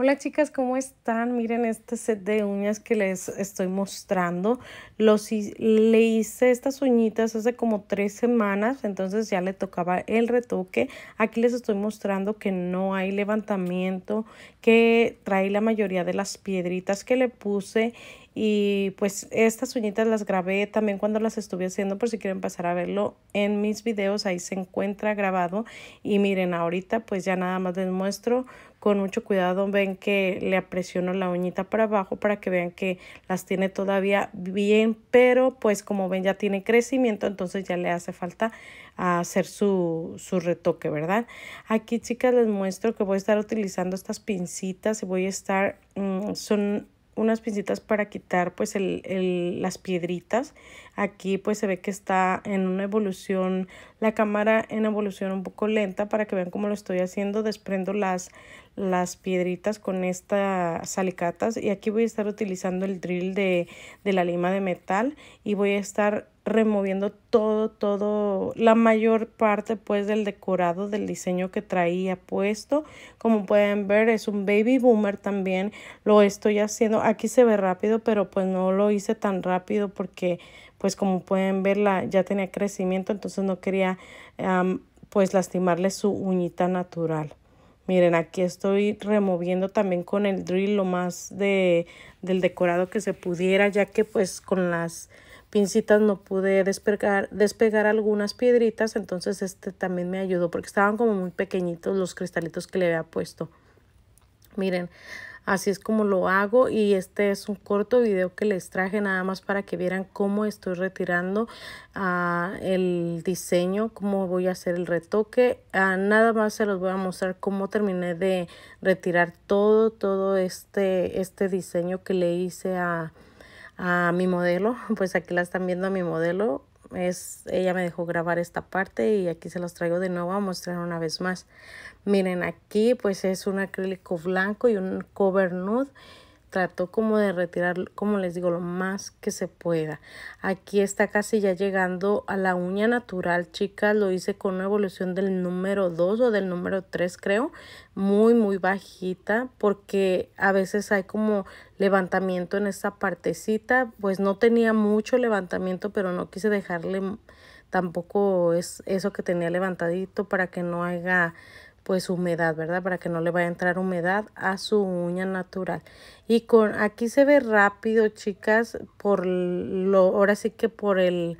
Hola chicas, ¿cómo están? Miren este set de uñas que les estoy mostrando. Los, le hice estas uñitas hace como tres semanas, entonces ya le tocaba el retoque. Aquí les estoy mostrando que no hay levantamiento, que trae la mayoría de las piedritas que le puse y pues estas uñitas las grabé también cuando las estuve haciendo por si quieren pasar a verlo en mis videos, ahí se encuentra grabado. Y miren, ahorita pues ya nada más les muestro con mucho cuidado, ven que le apresiono la uñita para abajo para que vean que las tiene todavía bien, pero pues como ven ya tiene crecimiento, entonces ya le hace falta hacer su, su retoque, ¿verdad? Aquí chicas les muestro que voy a estar utilizando estas pincitas y voy a estar, mm, son unas pincitas para quitar pues el, el, las piedritas Aquí pues se ve que está en una evolución, la cámara en evolución un poco lenta para que vean cómo lo estoy haciendo. Desprendo las, las piedritas con estas salicatas y aquí voy a estar utilizando el drill de, de la lima de metal y voy a estar removiendo todo, todo, la mayor parte pues del decorado del diseño que traía puesto. Como pueden ver es un baby boomer también. Lo estoy haciendo, aquí se ve rápido, pero pues no lo hice tan rápido porque pues pues como pueden ver ya tenía crecimiento, entonces no quería pues lastimarle su uñita natural. Miren, aquí estoy removiendo también con el drill lo más de, del decorado que se pudiera, ya que pues con las pincitas no pude despegar, despegar algunas piedritas, entonces este también me ayudó porque estaban como muy pequeñitos los cristalitos que le había puesto. Miren, Así es como lo hago y este es un corto video que les traje nada más para que vieran cómo estoy retirando ah, el diseño, cómo voy a hacer el retoque. Ah, nada más se los voy a mostrar cómo terminé de retirar todo, todo este, este diseño que le hice a a mi modelo, pues aquí la están viendo a mi modelo es, ella me dejó grabar esta parte y aquí se los traigo de nuevo a mostrar una vez más. Miren, aquí pues es un acrílico blanco y un cover nude trató como de retirar, como les digo, lo más que se pueda. Aquí está casi ya llegando a la uña natural, chicas. Lo hice con una evolución del número 2 o del número 3, creo. Muy, muy bajita porque a veces hay como levantamiento en esta partecita. Pues no tenía mucho levantamiento, pero no quise dejarle tampoco es eso que tenía levantadito para que no haga pues humedad, ¿verdad? Para que no le vaya a entrar humedad a su uña natural. Y con aquí se ve rápido, chicas, por lo ahora sí que por el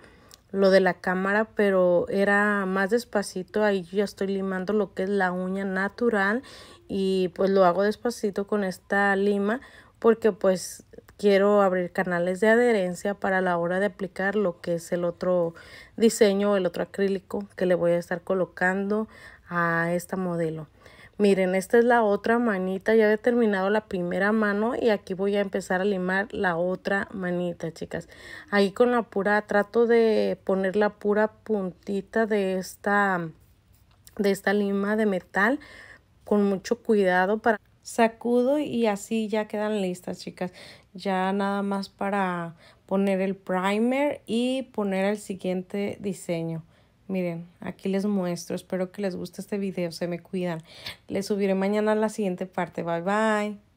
lo de la cámara, pero era más despacito, ahí yo ya estoy limando lo que es la uña natural y pues lo hago despacito con esta lima porque pues quiero abrir canales de adherencia para la hora de aplicar lo que es el otro diseño, el otro acrílico que le voy a estar colocando a esta modelo. Miren, esta es la otra manita, ya he terminado la primera mano y aquí voy a empezar a limar la otra manita, chicas. Ahí con la pura, trato de poner la pura puntita de esta, de esta lima de metal con mucho cuidado para sacudo y así ya quedan listas, chicas. Ya nada más para poner el primer y poner el siguiente diseño. Miren, aquí les muestro. Espero que les guste este video. Se me cuidan. Les subiré mañana la siguiente parte. Bye, bye.